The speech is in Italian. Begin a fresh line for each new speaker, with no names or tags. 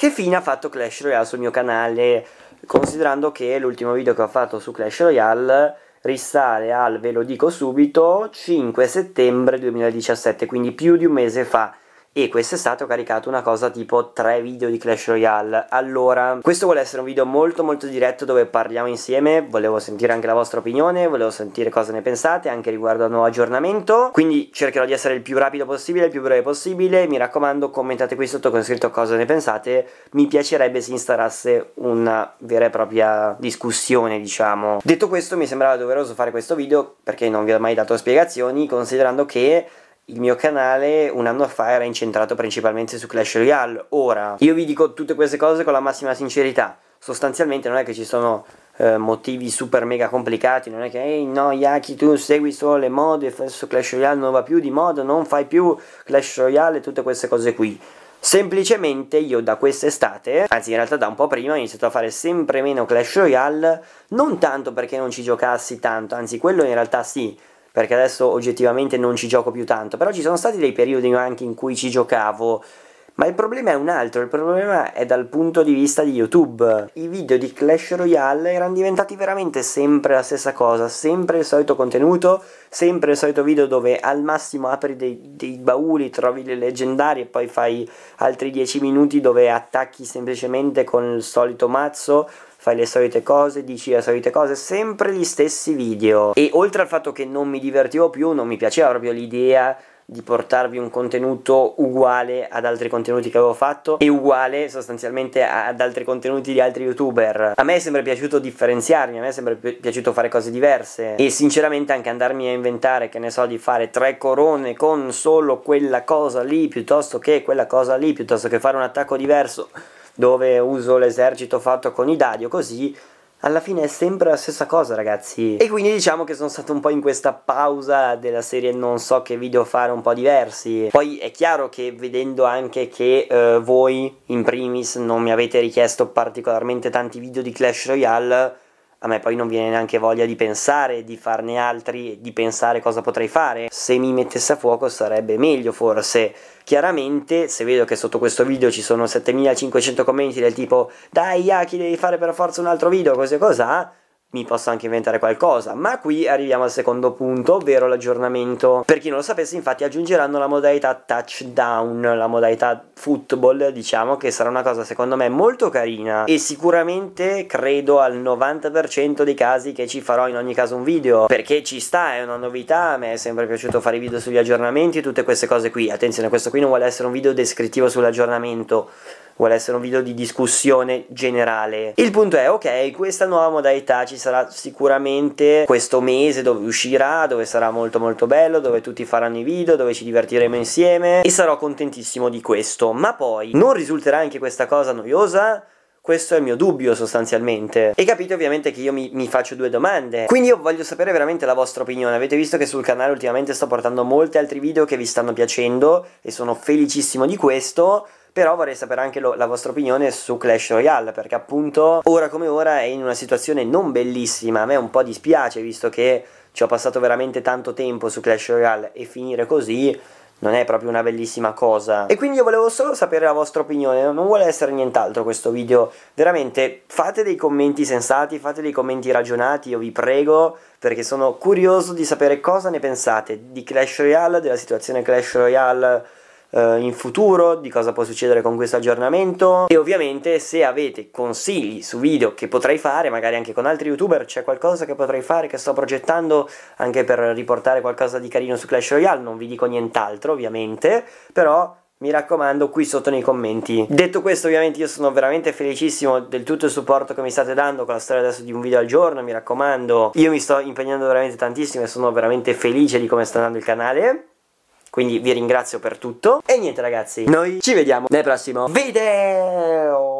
Che fine ha fatto Clash Royale sul mio canale? Considerando che l'ultimo video che ho fatto su Clash Royale risale al, ve lo dico subito, 5 settembre 2017, quindi più di un mese fa e quest'estate ho caricato una cosa tipo 3 video di Clash Royale allora questo vuole essere un video molto molto diretto dove parliamo insieme volevo sentire anche la vostra opinione volevo sentire cosa ne pensate anche riguardo al nuovo aggiornamento quindi cercherò di essere il più rapido possibile il più breve possibile mi raccomando commentate qui sotto con scritto cosa ne pensate mi piacerebbe si instalasse una vera e propria discussione diciamo detto questo mi sembrava doveroso fare questo video perché non vi ho mai dato spiegazioni considerando che il mio canale un anno fa era incentrato principalmente su Clash Royale, ora io vi dico tutte queste cose con la massima sincerità, sostanzialmente non è che ci sono eh, motivi super mega complicati, non è che ehi no Yaki tu segui solo le mod e adesso Clash Royale non va più di mod, non fai più Clash Royale e tutte queste cose qui. Semplicemente io da quest'estate, anzi in realtà da un po' prima, ho iniziato a fare sempre meno Clash Royale, non tanto perché non ci giocassi tanto, anzi quello in realtà sì, perché adesso oggettivamente non ci gioco più tanto, però ci sono stati dei periodi anche in cui ci giocavo. Ma il problema è un altro, il problema è dal punto di vista di YouTube. I video di Clash Royale erano diventati veramente sempre la stessa cosa, sempre il solito contenuto, sempre il solito video dove al massimo apri dei, dei bauli, trovi le leggendarie e poi fai altri 10 minuti dove attacchi semplicemente con il solito mazzo fai le solite cose, dici le solite cose, sempre gli stessi video. E oltre al fatto che non mi divertivo più, non mi piaceva proprio l'idea di portarvi un contenuto uguale ad altri contenuti che avevo fatto e uguale sostanzialmente ad altri contenuti di altri youtuber. A me è sempre piaciuto differenziarmi, a me è sempre pi piaciuto fare cose diverse e sinceramente anche andarmi a inventare, che ne so, di fare tre corone con solo quella cosa lì piuttosto che quella cosa lì, piuttosto che fare un attacco diverso dove uso l'esercito fatto con i dadi o così, alla fine è sempre la stessa cosa ragazzi E quindi diciamo che sono stato un po' in questa pausa della serie non so che video fare un po' diversi Poi è chiaro che vedendo anche che eh, voi in primis non mi avete richiesto particolarmente tanti video di Clash Royale a me poi non viene neanche voglia di pensare, di farne altri, di pensare cosa potrei fare. Se mi mettesse a fuoco sarebbe meglio forse. Chiaramente, se vedo che sotto questo video ci sono 7500 commenti del tipo dai Yaki devi fare per forza un altro video, cose cos'ha, mi posso anche inventare qualcosa. Ma qui arriviamo al secondo punto, ovvero l'aggiornamento. Per chi non lo sapesse, infatti, aggiungeranno la modalità touchdown, la modalità football, diciamo, che sarà una cosa secondo me molto carina e sicuramente credo al 90% dei casi che ci farò in ogni caso un video, perché ci sta, è una novità, a me è sempre piaciuto fare video sugli aggiornamenti e tutte queste cose qui. Attenzione, questo qui non vuole essere un video descrittivo sull'aggiornamento vuole essere un video di discussione generale. Il punto è, ok, questa nuova modalità ci sarà sicuramente questo mese dove uscirà, dove sarà molto molto bello, dove tutti faranno i video, dove ci divertiremo insieme e sarò contentissimo di questo. Ma poi, non risulterà anche questa cosa noiosa? Questo è il mio dubbio sostanzialmente. E capite ovviamente che io mi, mi, faccio due domande. Quindi io voglio sapere veramente la vostra opinione. Avete visto che sul canale ultimamente sto portando molti altri video che vi stanno piacendo e sono felicissimo di questo. Però vorrei sapere anche lo, la vostra opinione su Clash Royale, perché appunto ora come ora è in una situazione non bellissima, a me un po' dispiace visto che ci ho passato veramente tanto tempo su Clash Royale e finire così non è proprio una bellissima cosa. E quindi io volevo solo sapere la vostra opinione, non vuole essere nient'altro questo video. Veramente fate dei commenti sensati, fate dei commenti ragionati, io vi prego, perché sono curioso di sapere cosa ne pensate di Clash Royale, della situazione Clash Royale eh, in futuro, di cosa può succedere con questo aggiornamento e ovviamente se avete consigli su video che potrei fare, magari anche con altri youtuber, c'è qualcosa che potrei fare che sto progettando anche per riportare qualcosa di carino su Clash Royale, non vi dico nient'altro ovviamente, però mi raccomando qui sotto nei commenti. Detto questo ovviamente io sono veramente felicissimo del tutto il supporto che mi state dando con la storia adesso di un video al giorno, mi raccomando, io mi sto impegnando veramente tantissimo e sono veramente felice di come sta andando il canale. Quindi vi ringrazio per tutto. E niente ragazzi, noi ci vediamo nel prossimo video.